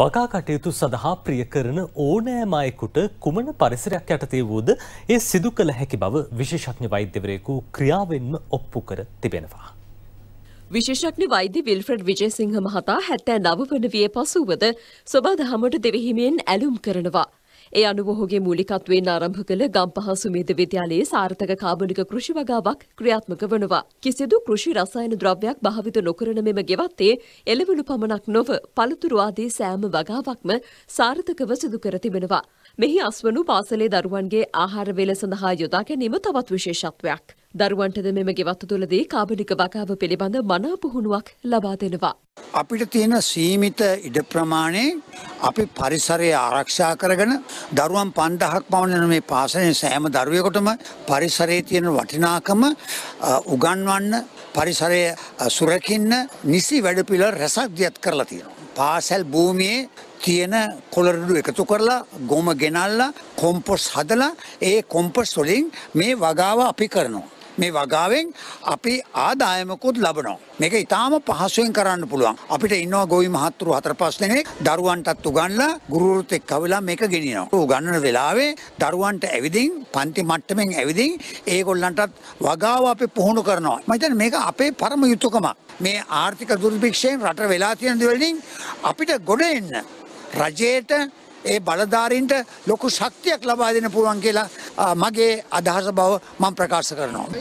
වගා කටයුතු සඳහා ප්‍රිය කරන ඕනෑම අයෙකුට කුමන පරිසරයක් යටතේ වූද ඒ සිදු කළ හැකි බව විශේෂඥ වෛද්‍යවරයෙකු ක්‍රියාවෙන්ම ඔප්පු කර තිබෙනවා. විශේෂඥ වෛද්‍ය විල්ෆ්‍රඩ් විජේසිංහ මහතා හැත්තෑ නව වන විය පසුවද සොබා දහමට දෙවහිමෙන් ඇලුම් කරනවා. ඒ අනුව ඔහුගේ මූලිකත්වයෙන් ආරම්භ කළ ගම්පහ සුමේද විද්‍යාලයේ සාර්ථක කාබනික කෘෂි වගාවක් ක්‍රියාත්මක වනවා. කිසිදු කෘෂි රසායන ද්‍රව්‍යයක් භාවිත නොකරන මෙම ගෙවත්තේ එළවලු පමණක් නොව පළතුරු ආදී සෑම වගාවක්ම සාර්ථකව සිදු කර තිබෙනවා. මෙහි අස්වනු පාසලේ දරුවන්ගේ ආහාර වේල සඳහා යොදා ගැනීම තවත් විශේෂත්වයක්. දරුවන්ටද මෙම ගෙවත්ත තුළදී කාබනික වගාව පිළිබඳ මනා පුහුණුවක් ලබා දෙනවා. අපිට තියෙන සීමිත ඉඩ ප්‍රමාණය අපි පරිසරය ආරක්ෂා කරගෙන දරුවන් 5000ක් පමණ මේ පාසලේ සෑම දරුවෙකුටම පරිසරයේ තියෙන වටිනාකම උගන්වන්න පරිසරය සුරකින්න නිසි වැඩපිළිවෙළ රැසක් දියත් කරලා තියෙනවා. පාසල් භූමියේ තියෙන කොළරඩු එකතු කරලා ගොම ගෙනල්ලා කොම්පොස්ට් හදලා ඒ කොම්පොස්ට් වලින් මේ වගාව අපි කරනවා. මේ වගාවෙන් අපි ආදායමකුත් ලබනවා. මේක ඉතාම පහසුවෙන් කරන්න පුළුවන්. අපිට ඉන්නවා ගොවි මහත්තුරු හතර පස් දෙනෙක් දරුවන්ටත් උගන්ලා ගුරුවරුත් එක්ක කවලා මේක ගෙනියනවා. උගන්වන වෙලාවේ දරුවන්ට ඇවිදින් පන්ති මට්ටමින් ඇවිදින් ඒගොල්ලන්ටත් වගාව අපි පුහුණු කරනවා. මම හිතන්නේ මේක අපේ පරම යුතුයකමක්. මේ ආර්ථික දුර්භික්ෂයෙන් රට වෙලා තියෙන දෙවලින් අපිට ගොඩ එන්න රජයට ඒ බලධාරීන්ට ලොකු ශක්තියක් ලබා දෙන්න පුළුවන් කියලා මගේ අදහස බව මම ප්‍රකාශ කරනවා.